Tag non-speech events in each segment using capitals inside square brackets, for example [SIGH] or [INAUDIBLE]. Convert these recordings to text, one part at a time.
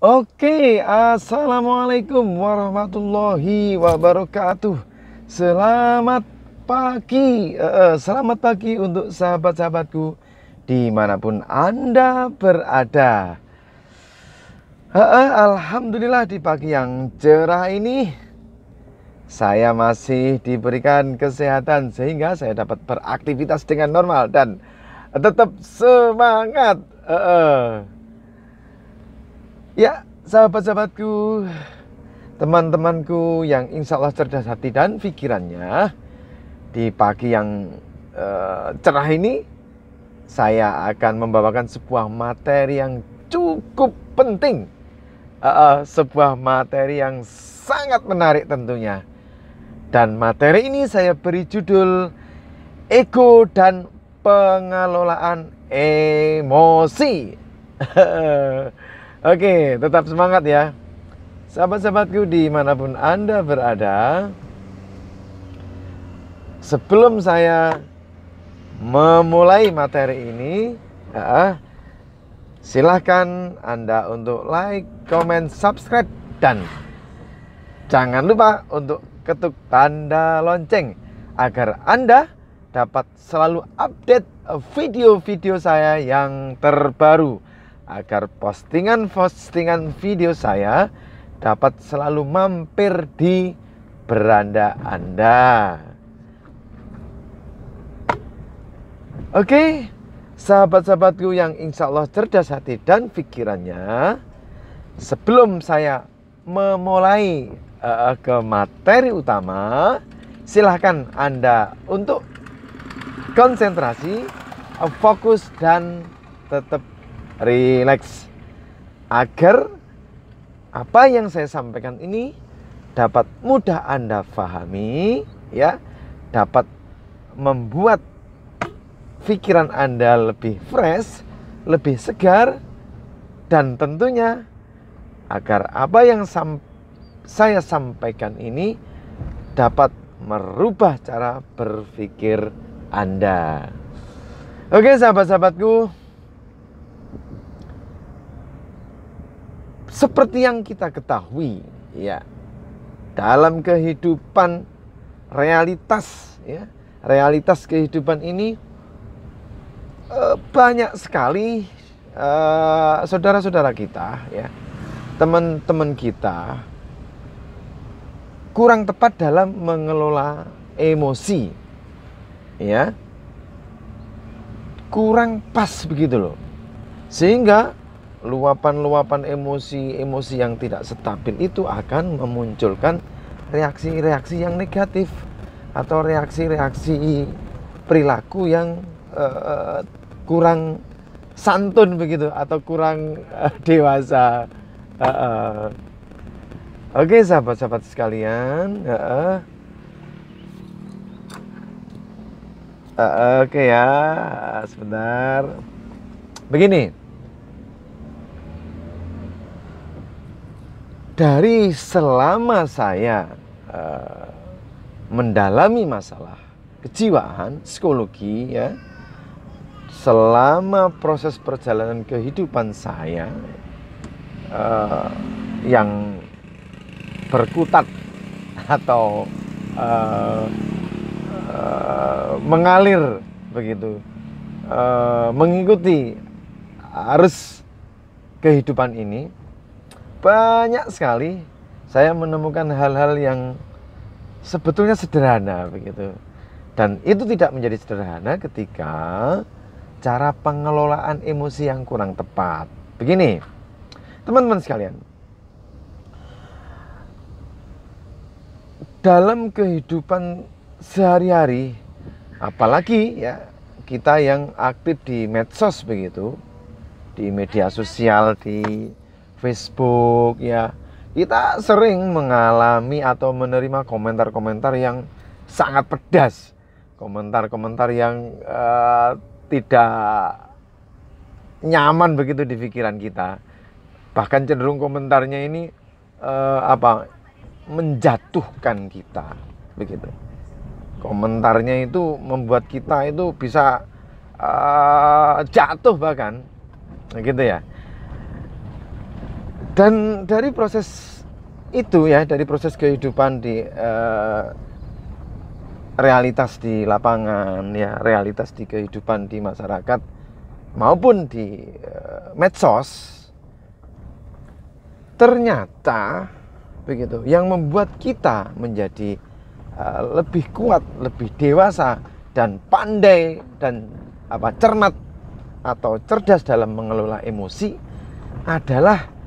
Oke, assalamualaikum warahmatullahi wabarakatuh. Selamat pagi, eh, eh, selamat pagi untuk sahabat-sahabatku dimanapun anda berada. Eh, alhamdulillah di pagi yang cerah ini saya masih diberikan kesehatan sehingga saya dapat beraktivitas dengan normal dan tetap semangat. Uh, uh. Ya, sahabat-sahabatku, teman-temanku yang insya Allah cerdas hati dan pikirannya di pagi yang uh, cerah ini, saya akan membawakan sebuah materi yang cukup penting, uh, uh, sebuah materi yang sangat menarik tentunya. Dan materi ini saya beri judul Ego dan Pengelolaan Emosi. [LAUGHS] Oke, tetap semangat ya. Sahabat-sahabatku dimanapun Anda berada, sebelum saya memulai materi ini, ya, silahkan Anda untuk like, comment, subscribe, dan jangan lupa untuk ketuk tanda lonceng agar Anda dapat selalu update video-video saya yang terbaru agar postingan-postingan video saya dapat selalu mampir di beranda Anda. Oke, sahabat-sahabatku yang insya Allah cerdas hati dan pikirannya, sebelum saya memulai uh, ke materi utama, silahkan Anda untuk konsentrasi, fokus, dan tetap relax agar apa yang saya sampaikan ini dapat mudah Anda pahami ya dapat membuat pikiran Anda lebih fresh, lebih segar dan tentunya agar apa yang sam saya sampaikan ini dapat merubah cara berpikir Anda. Oke, sahabat-sahabatku, Seperti yang kita ketahui, ya, dalam kehidupan realitas, ya, realitas kehidupan ini eh, banyak sekali saudara eh, saudara-saudara kita, ya, teman-teman kita kurang tepat dalam mengelola emosi, ya, kurang pas begitu loh, sehingga luapan-luapan emosi-emosi yang tidak stabil itu akan memunculkan reaksi-reaksi yang negatif atau reaksi-reaksi perilaku yang uh, kurang santun begitu atau kurang uh, dewasa. Uh, uh. Oke okay, sahabat-sahabat sekalian, uh, uh. uh, oke okay ya, sebentar. Begini, dari selama saya uh, mendalami masalah kejiwaan, psikologi ya. Selama proses perjalanan kehidupan saya uh, yang berkutat atau uh, uh, mengalir begitu, uh, mengikuti arus kehidupan ini banyak sekali saya menemukan hal-hal yang sebetulnya sederhana begitu. Dan itu tidak menjadi sederhana ketika cara pengelolaan emosi yang kurang tepat. Begini, teman-teman sekalian, dalam kehidupan sehari-hari, apalagi ya kita yang aktif di medsos begitu, di media sosial, di Facebook ya kita sering mengalami atau menerima komentar-komentar yang sangat pedas komentar-komentar yang uh, tidak nyaman begitu di pikiran kita bahkan cenderung komentarnya ini uh, apa menjatuhkan kita begitu komentarnya itu membuat kita itu bisa uh, jatuh bahkan gitu ya dan dari proses itu ya dari proses kehidupan di uh, realitas di lapangan ya realitas di kehidupan di masyarakat maupun di uh, medsos ternyata begitu yang membuat kita menjadi uh, lebih kuat lebih dewasa dan pandai dan apa cermat atau cerdas dalam mengelola emosi adalah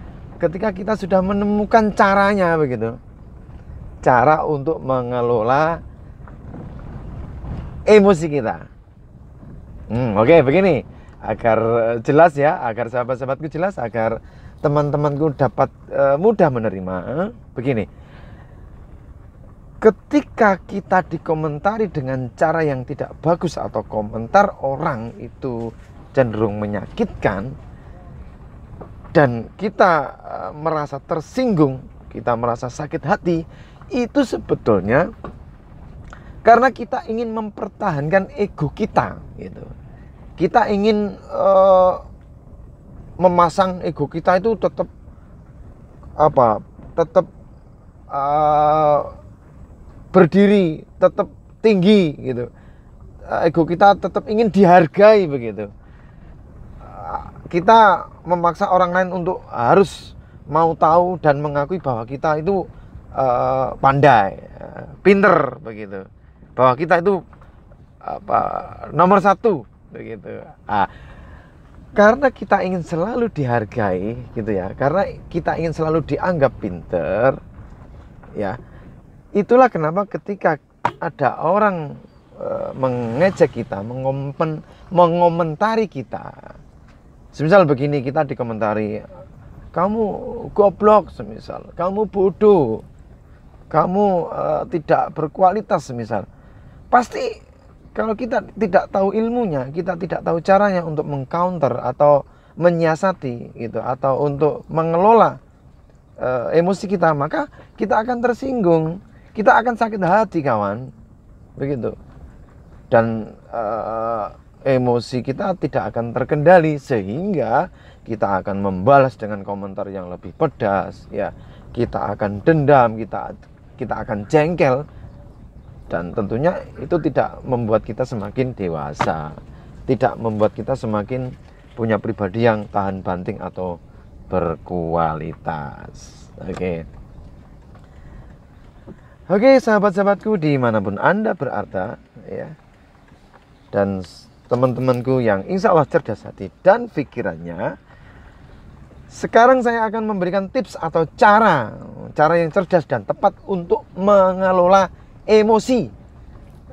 ketika kita sudah menemukan caranya begitu cara untuk mengelola emosi kita hmm, oke okay, begini agar eh, jelas ya agar sahabat-sahabatku jelas agar teman-temanku dapat uh, mudah menerima eh. begini ketika kita dikomentari dengan cara yang tidak bagus atau komentar orang itu cenderung menyakitkan dan kita e, merasa tersinggung, kita merasa sakit hati, itu sebetulnya karena kita ingin mempertahankan ego kita gitu. Kita ingin uh, memasang ego kita itu tetap apa? Tetap uh, e, berdiri, tetap tinggi gitu. Ego kita tetap ingin dihargai begitu kita memaksa orang lain untuk harus mau tahu dan mengakui bahwa kita itu uh, pandai, uh, pinter begitu, bahwa kita itu apa nomor satu begitu. Ah, karena kita ingin selalu dihargai gitu ya, karena kita ingin selalu dianggap pinter, ya itulah kenapa ketika ada orang uh, mengejek kita, mengomen, mengomentari kita, semisal begini kita dikomentari kamu goblok semisal kamu bodoh kamu uh, tidak berkualitas semisal pasti kalau kita tidak tahu ilmunya kita tidak tahu caranya untuk mengcounter atau menyiasati gitu atau untuk mengelola uh, emosi kita maka kita akan tersinggung kita akan sakit hati kawan begitu dan eh, emosi kita tidak akan terkendali sehingga kita akan membalas dengan komentar yang lebih pedas ya kita akan dendam kita kita akan jengkel dan tentunya itu tidak membuat kita semakin dewasa tidak membuat kita semakin punya pribadi yang tahan banting atau berkualitas oke okay. Oke sahabat-sahabatku dimanapun Anda berada ya dan teman-temanku yang insya Allah cerdas hati dan pikirannya. Sekarang saya akan memberikan tips atau cara, cara yang cerdas dan tepat untuk mengelola emosi,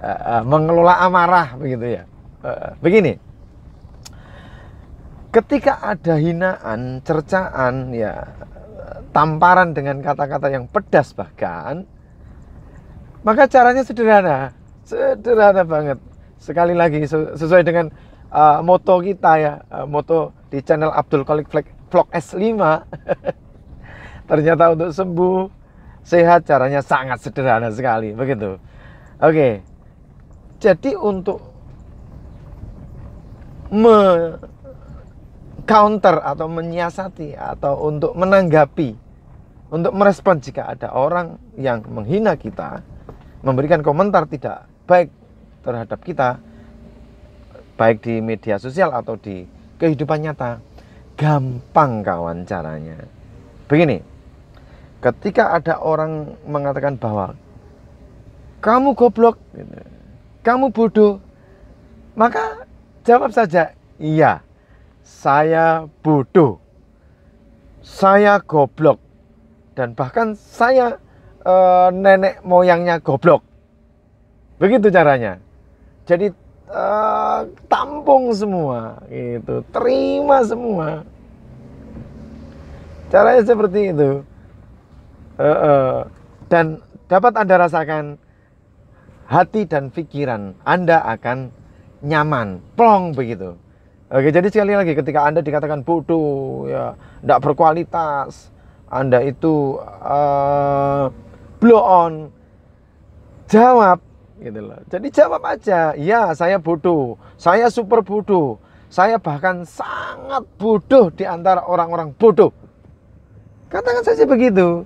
eh, eh, mengelola amarah begitu ya. Eh, begini, ketika ada hinaan, cercaan, ya tamparan dengan kata-kata yang pedas bahkan, maka caranya sederhana, sederhana banget sekali lagi sesuai dengan uh, moto kita ya, uh, moto di channel Abdul Kolik Vlog, S5. [LAUGHS] Ternyata untuk sembuh sehat caranya sangat sederhana sekali, begitu. Oke. Okay. Jadi untuk me counter atau menyiasati atau untuk menanggapi untuk merespon jika ada orang yang menghina kita memberikan komentar tidak baik terhadap kita baik di media sosial atau di kehidupan nyata gampang kawan caranya begini ketika ada orang mengatakan bahwa kamu goblok gitu, kamu bodoh maka jawab saja iya saya bodoh saya goblok dan bahkan saya e, nenek moyangnya goblok begitu caranya jadi uh, tampung semua gitu terima semua caranya seperti itu uh, uh. dan dapat anda rasakan hati dan pikiran anda akan nyaman plong begitu Oke, jadi sekali lagi ketika Anda dikatakan bodoh, ya, tidak berkualitas, Anda itu uh, blow on, jawab gitu loh. Jadi jawab aja, ya saya bodoh, saya super bodoh, saya bahkan sangat bodoh di antara orang-orang bodoh. Katakan saja begitu.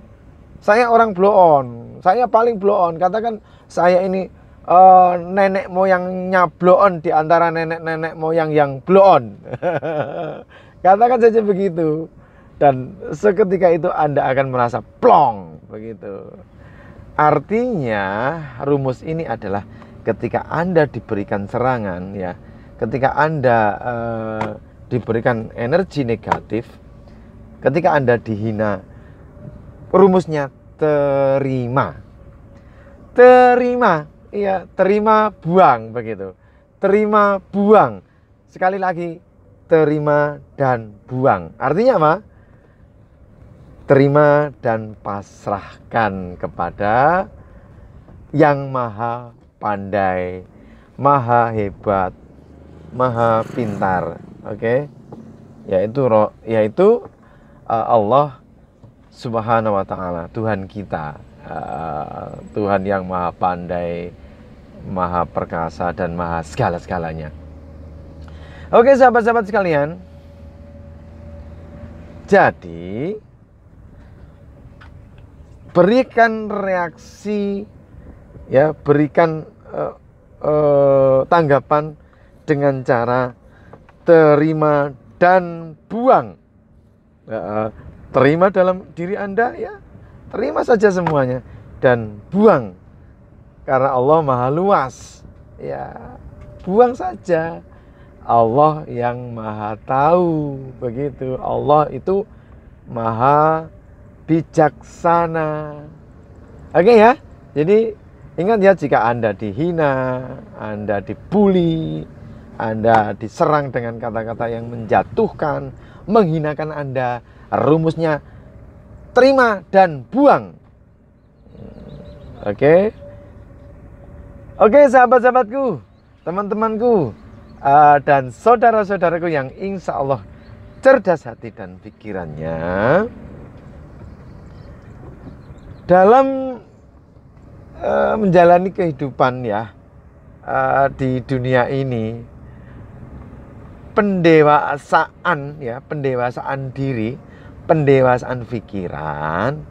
Saya orang blow on, saya paling blow on. Katakan saya ini uh, nenek moyangnya blow on di antara nenek-nenek moyang yang blow on. [LAUGHS] Katakan saja begitu. Dan seketika itu Anda akan merasa plong begitu. Artinya rumus ini adalah ketika Anda diberikan serangan ya, ketika Anda eh, diberikan energi negatif, ketika Anda dihina, rumusnya terima. Terima, iya, terima buang begitu. Terima buang. Sekali lagi terima dan buang. Artinya apa? terima dan pasrahkan kepada yang maha pandai, maha hebat, maha pintar. Oke. Okay? Yaitu yaitu uh, Allah Subhanahu wa taala, Tuhan kita. Uh, Tuhan yang maha pandai, maha perkasa dan maha segala-segalanya. Oke, sahabat-sahabat sekalian. Jadi, berikan reaksi ya berikan uh, uh, tanggapan dengan cara terima dan buang uh, terima dalam diri anda ya terima saja semuanya dan buang karena Allah maha luas ya buang saja Allah yang maha tahu begitu Allah itu maha bijaksana. Oke okay ya, jadi ingat ya jika Anda dihina, Anda dibully, Anda diserang dengan kata-kata yang menjatuhkan, menghinakan Anda, rumusnya terima dan buang. Oke. Okay? Oke, okay, sahabat-sahabatku, teman-temanku, uh, dan saudara-saudaraku yang insya Allah cerdas hati dan pikirannya, dalam uh, menjalani kehidupan ya uh, di dunia ini pendewasaan ya pendewasaan diri pendewasaan pikiran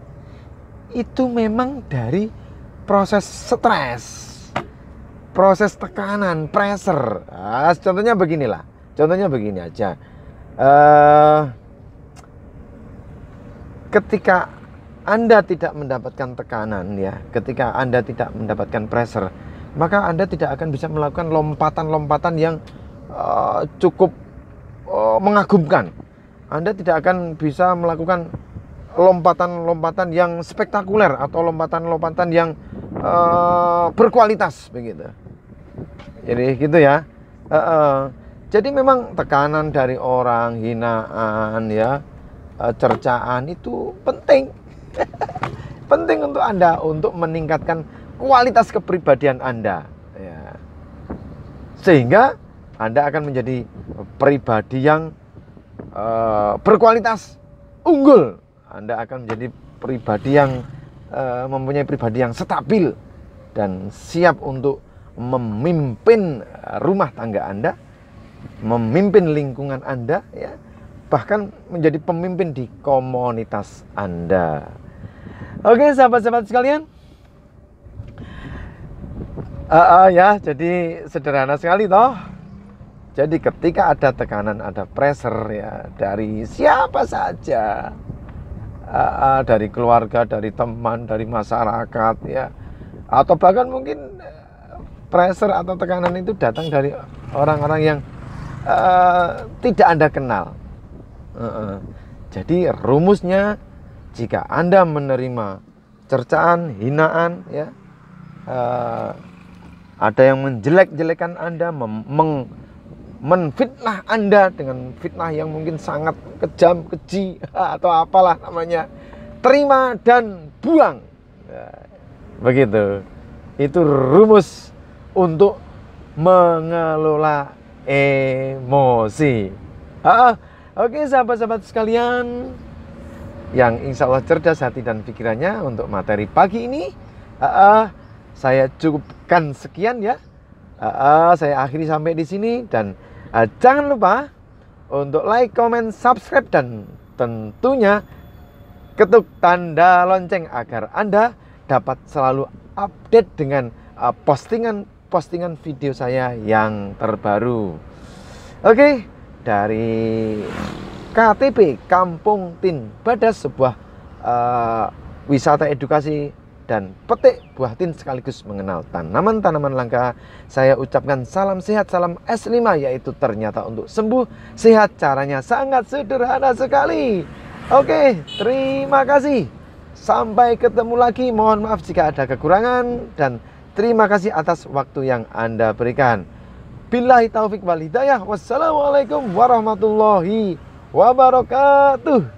itu memang dari proses stres proses tekanan pressure nah, contohnya beginilah contohnya begini aja uh, ketika anda tidak mendapatkan tekanan ya, ketika Anda tidak mendapatkan pressure, maka Anda tidak akan bisa melakukan lompatan-lompatan yang uh, cukup uh, mengagumkan. Anda tidak akan bisa melakukan lompatan-lompatan yang spektakuler atau lompatan-lompatan yang uh, berkualitas begitu. Jadi gitu ya. Uh, uh. Jadi memang tekanan dari orang, hinaan ya, uh, cercaan itu penting [LAUGHS] Penting untuk Anda untuk meningkatkan kualitas kepribadian Anda. Ya. Sehingga Anda akan menjadi pribadi yang uh, berkualitas unggul. Anda akan menjadi pribadi yang uh, mempunyai pribadi yang stabil dan siap untuk memimpin rumah tangga Anda, memimpin lingkungan Anda ya, bahkan menjadi pemimpin di komunitas Anda. Oke, sahabat-sahabat sekalian. Uh, uh, ya, jadi sederhana sekali toh. Jadi ketika ada tekanan, ada pressure ya dari siapa saja, uh, uh, dari keluarga, dari teman, dari masyarakat ya, atau bahkan mungkin eh, pressure atau tekanan itu datang dari orang-orang yang uh, tidak anda kenal. Uh, uh. Jadi rumusnya jika Anda menerima cercaan, hinaan, ya, uh, ada yang menjelek-jelekan Anda, meng menfitnah Anda dengan fitnah yang mungkin sangat kejam, keji, [LAUGHS] atau apalah namanya, terima dan buang. Ya, begitu, itu rumus untuk mengelola emosi. Ah, oke, okay, sahabat-sahabat sekalian yang insya Allah cerdas hati dan pikirannya untuk materi pagi ini. Uh, uh, saya cukupkan sekian ya. Uh, uh, saya akhiri sampai di sini dan uh, jangan lupa untuk like, comment, subscribe dan tentunya ketuk tanda lonceng agar Anda dapat selalu update dengan postingan-postingan video saya yang terbaru. Oke, okay, dari KTP Kampung Tin Badas sebuah uh, wisata edukasi dan petik buah tin sekaligus mengenal tanaman-tanaman langka. Saya ucapkan salam sehat, salam S5 yaitu ternyata untuk sembuh sehat caranya sangat sederhana sekali. Oke, terima kasih. Sampai ketemu lagi. Mohon maaf jika ada kekurangan dan terima kasih atas waktu yang Anda berikan. Billahi taufik wal hidayah. Wassalamualaikum warahmatullahi wabarakatuh.